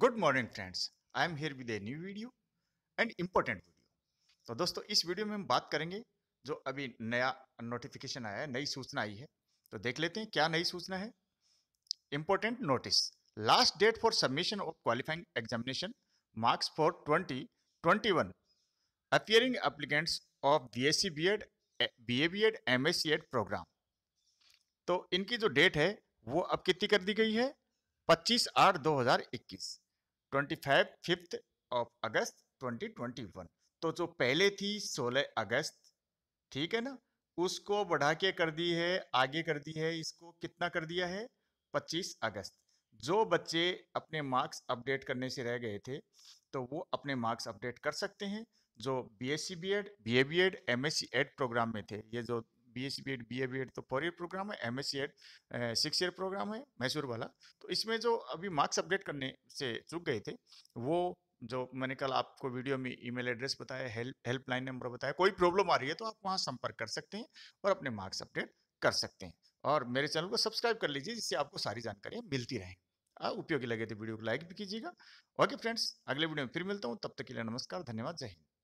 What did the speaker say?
good morning friends I am here with a new video and important video तो दोस्तों इस video में हम बात करेंगे जो अभी नया नोटिफिकेशन आया है नई सूचना आई है तो देख लेते हैं क्या नई सूचना है important notice last date for submission of qualifying examination marks for twenty twenty one appearing applicants of B S C B Ed B A B Ed M S C Ed program तो इनकी जो date है वो अब कितनी कर दी गई है 25 आठ 2021 twenty five fifth of August 2021 तो जो पहले थी 16 अगस्त ठीक है ना उसको बढ़ा के कर दी है आगे कर दी है इसको कितना कर दिया है 25 अगस्त जो बच्चे अपने मार्क्स अपडेट करने से रह गए थे तो वो अपने मार्क्स अपडेट कर सकते हैं जो B S C B Ed B A B Ed M S C Ed program में थे ये जो B S B Ed B A B Ed तो फोर ईयर प्रोग्राम है M S C Ed six year program है मैसूर वाला तो इसमें जो अभी मार्क्स अपडेट करने से चुक गए थे वो जो मैंने कल आपको वीडियो में ईमेल एड्रेस बताया हेल्प हेल्पलाइन नंबर बताया कोई प्रॉब्लम आ रही है तो आप वहाँ संपर्क कर सकते हैं और अपने मार्क्स अपडेट कर सकते हैं और मेरे चैनल को सब्सक्राइब कर लीजिए जिससे आपको सारी जानकारियाँ मिलती रहें उपयोगी लगे तो वीडियो को लाइक भी कीजिएगा ओके फ्रेंड्स अगले वीडियो में फिर मिलता हूँ तब तक के लिए नमस्कार धन्यवाद जय हिंद